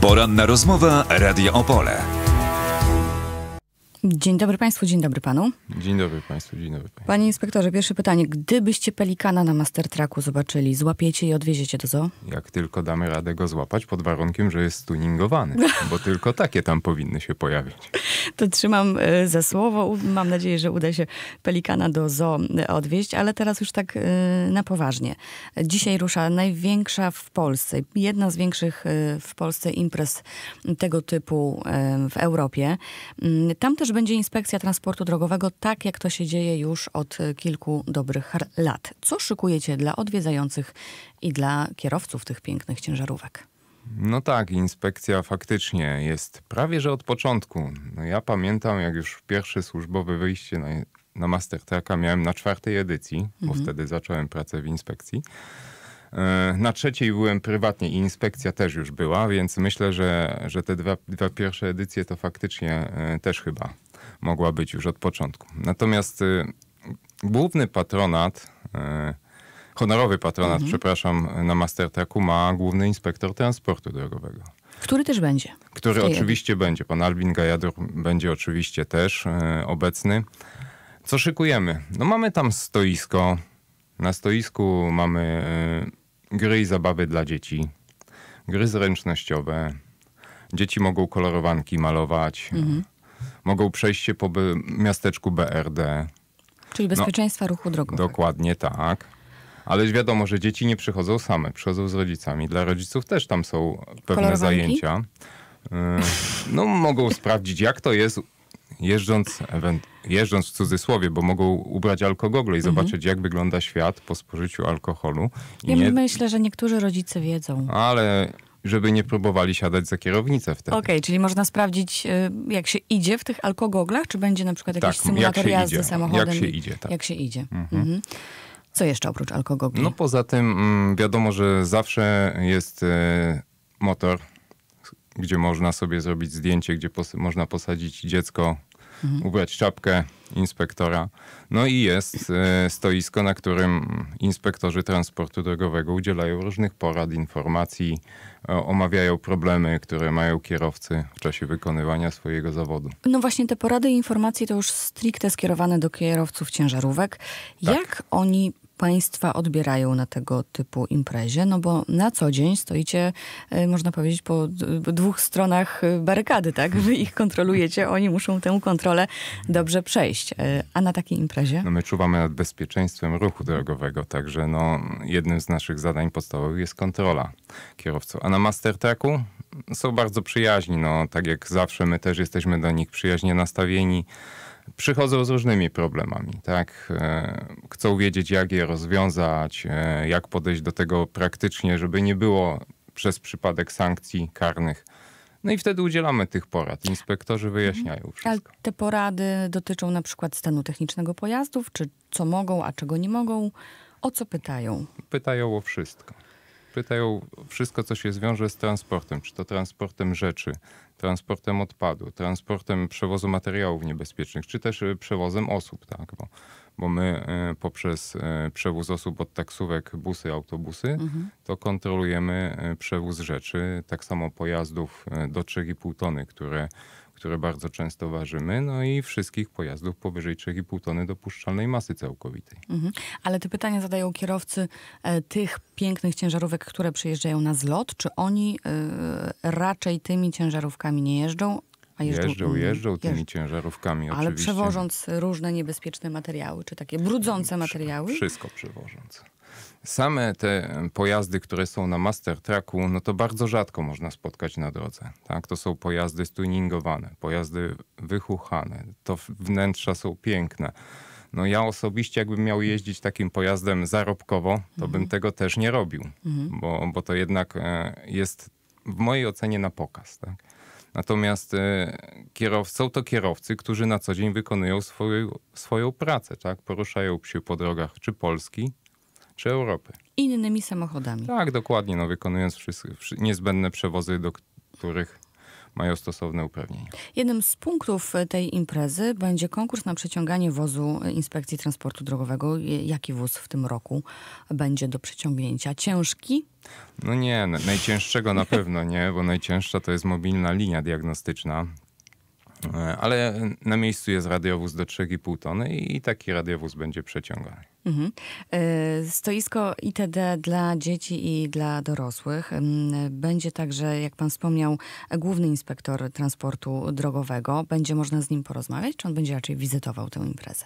Poranna rozmowa Radio Opole. Dzień dobry Państwu, dzień dobry Panu. Dzień dobry Państwu, dzień dobry Panie. Panie inspektorze, pierwsze pytanie. Gdybyście pelikana na Mastertracku zobaczyli, złapiecie i odwieziecie do zoo? Jak tylko damy radę go złapać, pod warunkiem, że jest tuningowany, bo tylko takie tam powinny się pojawić. To trzymam e, za słowo. Mam nadzieję, że uda się pelikana do zoo e, odwieźć, ale teraz już tak e, na poważnie. Dzisiaj rusza największa w Polsce, jedna z większych w Polsce imprez tego typu w Europie. Mm, tam też ponieważ będzie inspekcja transportu drogowego, tak jak to się dzieje już od y, kilku dobrych lat. Co szykujecie dla odwiedzających i dla kierowców tych pięknych ciężarówek? No tak, inspekcja faktycznie jest prawie że od początku. No ja pamiętam, jak już pierwsze służbowe wyjście na, na Mastertracka miałem na czwartej edycji, mhm. bo wtedy zacząłem pracę w inspekcji. E, na trzeciej byłem prywatnie i inspekcja też już była, więc myślę, że, że te dwa, dwa pierwsze edycje to faktycznie e, też chyba mogła być już od początku. Natomiast y, główny patronat, e, honorowy patronat, mhm. przepraszam, na Mastertraku ma główny inspektor transportu drogowego. Który też będzie. Który oczywiście będzie. Pan Albin Gajadur będzie oczywiście też obecny. Co szykujemy? No mamy tam stoisko. Na stoisku mamy gry i zabawy dla dzieci, gry zręcznościowe. Dzieci mogą kolorowanki malować, mhm. mogą przejść się po miasteczku BRD. Czyli no, bezpieczeństwa no, ruchu drogowego. Dokładnie tak. Ale wiadomo, że dzieci nie przychodzą same, przychodzą z rodzicami. Dla rodziców też tam są pewne zajęcia. Y, no, mogą sprawdzić, jak to jest jeżdżąc, jeżdżąc w cudzysłowie, bo mogą ubrać alkogogle i mhm. zobaczyć, mhm. jak wygląda świat po spożyciu alkoholu. ja nie... myślę, że niektórzy rodzice wiedzą. Ale żeby nie próbowali siadać za kierownicę wtedy. Okej, okay, czyli można sprawdzić, y, jak się idzie w tych alkogoglach, czy będzie na przykład jakiś tak, symulator jak jazdy idzie, samochodem? Jak się idzie, tak. Jak się idzie. Mhm. Mhm. Co jeszcze oprócz alkogogli? No poza tym mm, wiadomo, że zawsze jest y, motor, gdzie można sobie zrobić zdjęcie, gdzie pos można posadzić dziecko mhm. ubrać czapkę inspektora. No i jest e, stoisko, na którym inspektorzy transportu drogowego udzielają różnych porad, informacji, e, omawiają problemy, które mają kierowcy w czasie wykonywania swojego zawodu. No właśnie te porady i informacje to już stricte skierowane do kierowców ciężarówek. Tak. Jak oni państwa odbierają na tego typu imprezie? No bo na co dzień stoicie, e, można powiedzieć, po dwóch stronach e, barykady, tak? Wy ich kontrolujecie, oni muszą tę kontrolę dobrze przejść. E, a na takiej imprezie? No my czuwamy nad bezpieczeństwem ruchu drogowego, także no, jednym z naszych zadań podstawowych jest kontrola kierowców. A na Mastertracku są bardzo przyjaźni, no tak jak zawsze my też jesteśmy do nich przyjaźnie nastawieni przychodzą z różnymi problemami. Tak? E, chcą wiedzieć, jak je rozwiązać, e, jak podejść do tego praktycznie, żeby nie było przez przypadek sankcji karnych. No i wtedy udzielamy tych porad. Inspektorzy mhm. wyjaśniają wszystko. Ale te porady dotyczą na przykład stanu technicznego pojazdów, czy co mogą, a czego nie mogą. O co pytają? Pytają o wszystko pytają wszystko, co się zwiąże z transportem, czy to transportem rzeczy, transportem odpadu, transportem przewozu materiałów niebezpiecznych, czy też e, przewozem osób, tak? Bo, bo my e, poprzez e, przewóz osób od taksówek, busy, autobusy, mhm. to kontrolujemy przewóz rzeczy, tak samo pojazdów do 3,5 tony, które które bardzo często ważymy, no i wszystkich pojazdów powyżej 3,5 tony dopuszczalnej masy całkowitej. Mhm. Ale te pytania zadają kierowcy e, tych pięknych ciężarówek, które przyjeżdżają na zlot. Czy oni e, raczej tymi ciężarówkami nie jeżdżą? A jeżdżą, jeżdżą, mhm. jeżdżą tymi jeżdż... ciężarówkami Ale przewożąc różne niebezpieczne materiały, czy takie brudzące materiały? Wszystko przewożąc. Same te pojazdy, które są na master tracku, no to bardzo rzadko można spotkać na drodze. Tak? To są pojazdy stuningowane, pojazdy wychuchane, to wnętrza są piękne. No ja osobiście, jakbym miał jeździć takim pojazdem zarobkowo, to mhm. bym tego też nie robił, mhm. bo, bo to jednak e, jest w mojej ocenie na pokaz. Tak? Natomiast e, kierow, są to kierowcy, którzy na co dzień wykonują swoją, swoją pracę, tak? Poruszają się po drogach czy Polski, czy Europy. Innymi samochodami. Tak, dokładnie, no, wykonując wszystkie, niezbędne przewozy, do których mają stosowne uprawnienia. Jednym z punktów e, tej imprezy będzie konkurs na przeciąganie wozu e, Inspekcji Transportu Drogowego. Jaki wóz w tym roku będzie do przeciągnięcia? Ciężki? No nie, najcięższego na pewno nie, bo najcięższa to jest mobilna linia diagnostyczna. E, ale na miejscu jest radiowóz do 3,5 tony i taki radiowóz będzie przeciągany. Mhm. E, stoisko ITD dla dzieci i dla dorosłych. Będzie także, jak pan wspomniał, główny inspektor transportu drogowego. Będzie można z nim porozmawiać, czy on będzie raczej wizytował tę imprezę?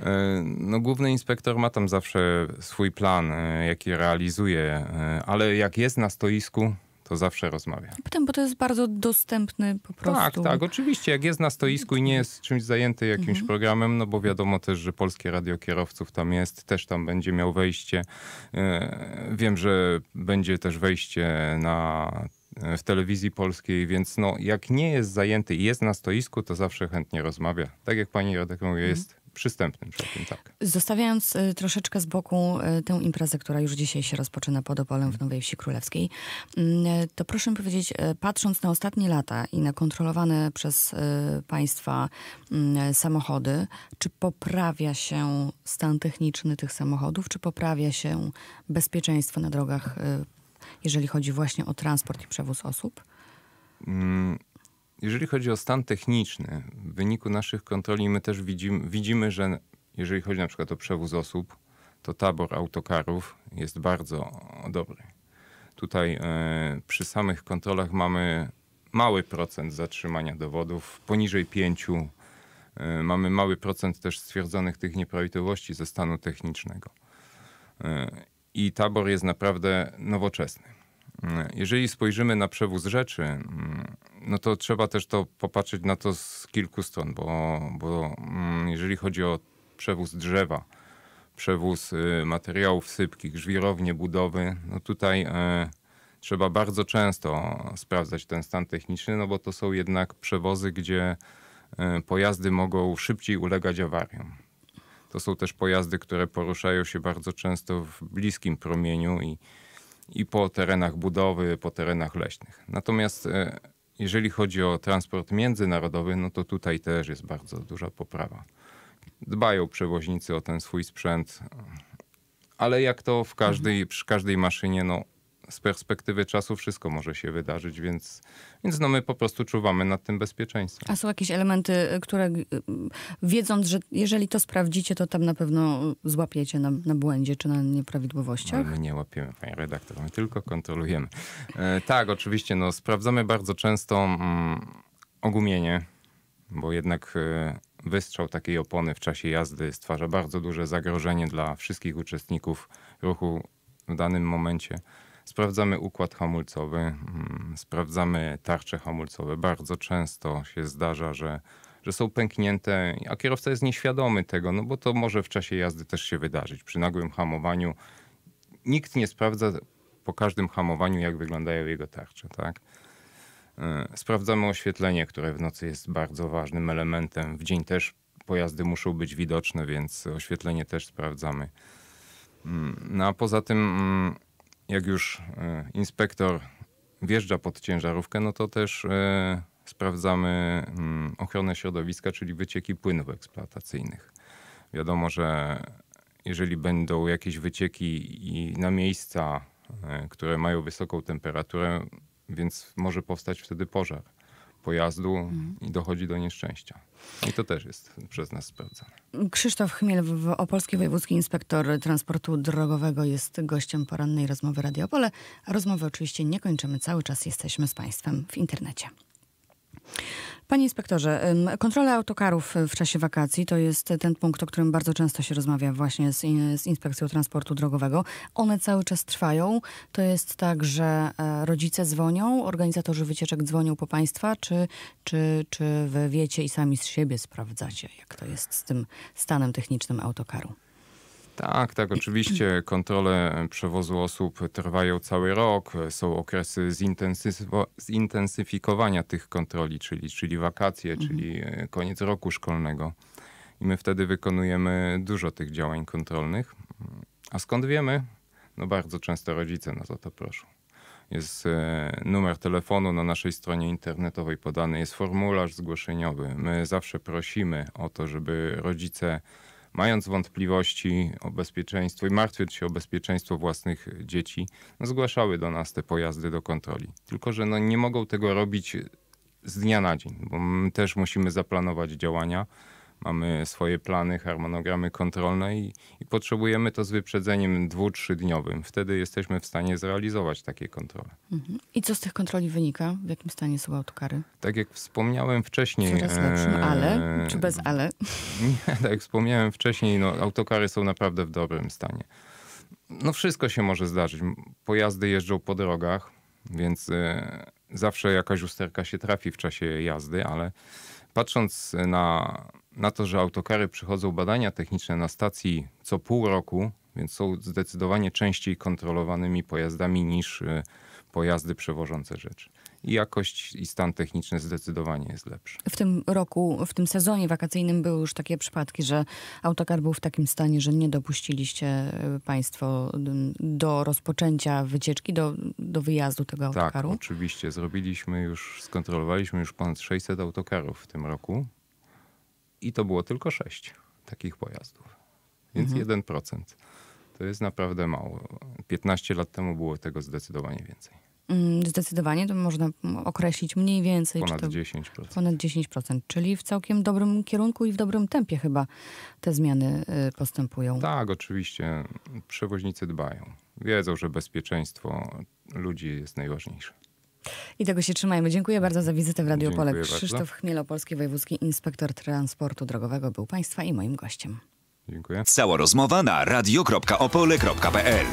E, no, główny inspektor ma tam zawsze swój plan, jaki realizuje, ale jak jest na stoisku, to zawsze rozmawia. Potem, bo to jest bardzo dostępny po tak, prostu. Tak, tak, oczywiście. Jak jest na stoisku i nie jest czymś zajęty jakimś mhm. programem, no bo wiadomo też, że Polskie Radio Kierowców tam jest, też tam będzie miał wejście. E, wiem, że będzie też wejście na w telewizji polskiej, więc no, jak nie jest zajęty i jest na stoisku, to zawsze chętnie rozmawia. Tak jak pani redaktor mówi, mhm. jest przystępnym tak. Zostawiając y, troszeczkę z boku y, tę imprezę, która już dzisiaj się rozpoczyna pod Opolem w Nowej Wsi Królewskiej, mm, y, to proszę mi powiedzieć, patrząc na ostatnie lata i na kontrolowane przez państwa mm, samochody, czy poprawia się stan techniczny tych samochodów, czy poprawia się bezpieczeństwo na drogach, jeżeli chodzi właśnie o transport i przewóz osób? Mm jeżeli chodzi o stan techniczny, w wyniku naszych kontroli my też widzimy, widzimy, że jeżeli chodzi na przykład o przewóz osób, to tabor autokarów jest bardzo dobry. Tutaj e, przy samych kontrolach mamy mały procent zatrzymania dowodów, poniżej pięciu. E, mamy mały procent też stwierdzonych tych nieprawidłowości ze stanu technicznego. E, I tabor jest naprawdę nowoczesny. Mm, jeżeli spojrzymy na przewóz rzeczy, mm, no to trzeba też to popatrzeć na to z kilku stron, bo, bo mm, jeżeli chodzi o przewóz drzewa, przewóz y, materiałów sypkich, żwirownie, budowy, no tutaj e, trzeba bardzo często sprawdzać ten stan techniczny, no bo to są jednak przewozy, gdzie e, pojazdy mogą szybciej ulegać awariom. To są też pojazdy, które poruszają się bardzo często w bliskim promieniu i i po terenach budowy, po terenach leśnych. Natomiast e, jeżeli chodzi o transport międzynarodowy, no to tutaj też jest bardzo duża poprawa. Dbają przewoźnicy o ten swój sprzęt, ale jak to w każdej, przy każdej maszynie, no z perspektywy czasu wszystko może się wydarzyć, więc, więc no my po prostu czuwamy nad tym bezpieczeństwem. A są jakieś elementy, y, które y, y, wiedząc, że jeżeli to sprawdzicie, to tam na pewno złapiecie na, na błędzie czy na nieprawidłowościach? No, my nie łapiemy, panie redaktor, my tylko kontrolujemy. E, tak, oczywiście, no sprawdzamy bardzo często mm, ogumienie, bo jednak... E, wystrzał takiej opony w czasie jazdy stwarza bardzo duże zagrożenie dla wszystkich uczestników ruchu w danym momencie. Sprawdzamy układ hamulcowy, mm, sprawdzamy tarcze hamulcowe. Bardzo często się zdarza, że, że są pęknięte, a kierowca jest nieświadomy tego, no bo to może w czasie jazdy też się wydarzyć. Przy nagłym hamowaniu nikt nie sprawdza po każdym hamowaniu, jak wyglądają jego tarcze, tak? E, sprawdzamy oświetlenie, które w nocy jest bardzo ważnym elementem. W dzień też pojazdy muszą być widoczne, więc oświetlenie też sprawdzamy. Mm, no a poza tym mm, jak już e, inspektor wjeżdża pod ciężarówkę, no to też e, sprawdzamy mm, ochronę środowiska, czyli wycieki płynów eksploatacyjnych. Wiadomo, że jeżeli będą jakieś wycieki i na miejsca, e, które mają wysoką temperaturę, więc może powstać wtedy pożar pojazdu mhm. i dochodzi do nieszczęścia. I to też jest przez nas sprawdzane. Krzysztof Chmiel, opolski wojewódzki inspektor transportu drogowego, jest gościem porannej rozmowy Radiopole. rozmowy oczywiście nie kończymy, cały czas jesteśmy z Państwem w internecie. Panie inspektorze, kontrole autokarów e, w czasie wakacji to jest ten punkt, o którym bardzo często się rozmawia właśnie z, z Inspekcją Transportu Drogowego. One cały czas trwają. To jest tak, że e, rodzice dzwonią, organizatorzy wycieczek dzwonią po państwa, czy, czy, czy wy wiecie i sami z siebie sprawdzacie, jak to jest z tym stanem technicznym autokaru? Tak, tak, oczywiście kontrole przewozu osób trwają cały rok. Są okresy zintensyfikowania tych kontroli, czyli, czyli wakacje, mhm. czyli e, koniec roku szkolnego. I my wtedy wykonujemy dużo tych działań kontrolnych. A skąd wiemy? No bardzo często rodzice nas o to proszą. Jest e, numer telefonu na naszej stronie internetowej podany, jest formularz zgłoszeniowy. My zawsze prosimy o to, żeby rodzice mając wątpliwości o bezpieczeństwo i martwiąc się o bezpieczeństwo własnych dzieci, no zgłaszały do nas te pojazdy do kontroli. Tylko, że no nie mogą tego robić z dnia na dzień, bo my też musimy zaplanować działania mamy swoje plany, harmonogramy kontrolne i, i potrzebujemy to z wyprzedzeniem dwu, trzydniowym. Wtedy jesteśmy w stanie zrealizować takie kontrole. Mhm. I co z tych kontroli wynika? W jakim stanie są autokary? Tak jak wspomniałem wcześniej... Coraz lepszym, e, ale? Czy bez ale? Nie, tak jak wspomniałem wcześniej, no, autokary są naprawdę w dobrym stanie. No wszystko się może zdarzyć. Pojazdy jeżdżą po drogach, więc e, zawsze jakaś usterka się trafi w czasie jazdy, ale patrząc na, na to, że autokary przychodzą badania techniczne na stacji co pół roku, więc są zdecydowanie częściej kontrolowanymi pojazdami niż e, pojazdy przewożące rzeczy jakość i stan techniczny zdecydowanie jest lepszy. W tym roku, w tym sezonie wakacyjnym były już takie przypadki, że autokar był w takim stanie, że nie dopuściliście e, państwo do rozpoczęcia wycieczki, do, do wyjazdu tego tak, autokaru? Tak, oczywiście. Zrobiliśmy już, skontrolowaliśmy już ponad 600 autokarów w tym roku i to było tylko 6 takich pojazdów. Więc mhm. 1%. To jest naprawdę mało. 15 lat temu było tego zdecydowanie więcej. Mm, zdecydowanie to można określić mniej więcej. Ponad to, 10%. Ponad 10%, czyli w całkiem dobrym kierunku i w dobrym tempie chyba te zmiany y, postępują. Tak, oczywiście. Przewoźnicy dbają. Wiedzą, że bezpieczeństwo ludzi jest najważniejsze. I tego się trzymajmy. Dziękuję bardzo za wizytę w Radio Pole. Krzysztof bardzo. Chmielopolski, wojewódzki inspektor transportu drogowego był Państwa i moim gościem. Dziękuję. Cała rozmowa na radio.opole.pl